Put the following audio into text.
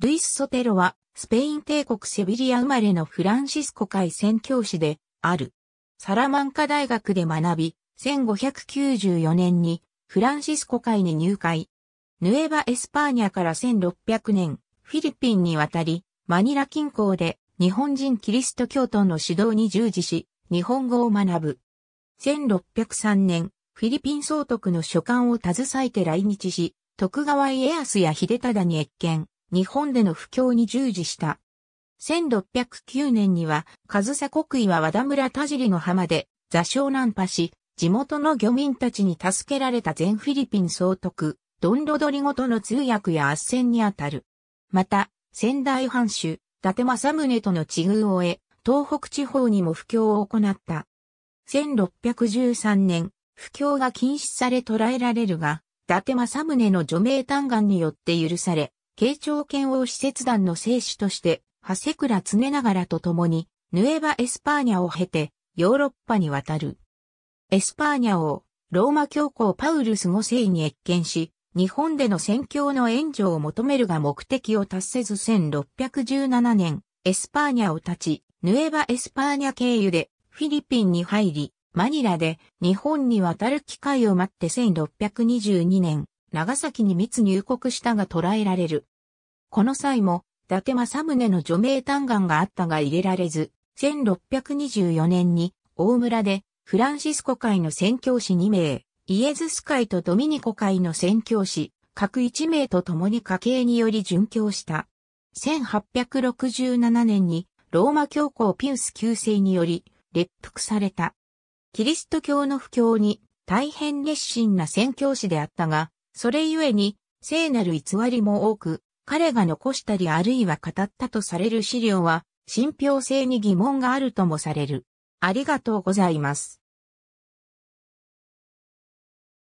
ルイス・ソテロは、スペイン帝国セビリア生まれのフランシスコ会宣教師である。サラマンカ大学で学び、1594年にフランシスコ会に入会。ヌエバ・エスパーニャから1600年、フィリピンに渡り、マニラ近郊で日本人キリスト教徒の指導に従事し、日本語を学ぶ。1603年、フィリピン総督の書簡を携えて来日し、徳川家康や秀忠に越見。日本での布教に従事した。1609年には、上総国は和田村田尻の浜で座礁難破し、地元の漁民たちに助けられた全フィリピン総督、ドンロドリごとの通訳や圧戦にあたる。また、仙台藩主、伊達政宗との地遇を得、東北地方にも布教を行った。1613年、布教が禁止され捕らえられるが、伊達政宗の除名嘆願によって許され、慶長剣王施設団の聖主として、長谷倉常長らと共に、ヌエバ・エスパーニャを経て、ヨーロッパに渡る。エスパーニャを、ローマ教皇パウルス5世に謁見し、日本での宣教の援助を求めるが目的を達せず1617年、エスパーニャを立ち、ヌエバ・エスパーニャ経由で、フィリピンに入り、マニラで日本に渡る機会を待って1622年、長崎に密入国したが捕らえられる。この際も、伊達政宗の除名嘆願があったが入れられず、1624年に大村でフランシスコ会の宣教師2名、イエズス会とドミニコ会の宣教師、各1名と共に家計により殉教した。1867年にローマ教皇ピウス旧世により、列服された。キリスト教の布教に大変熱心な宣教師であったが、それゆえに聖なる偽りも多く、彼が残したりあるいは語ったとされる資料は、信憑性に疑問があるともされる。ありがとうございます。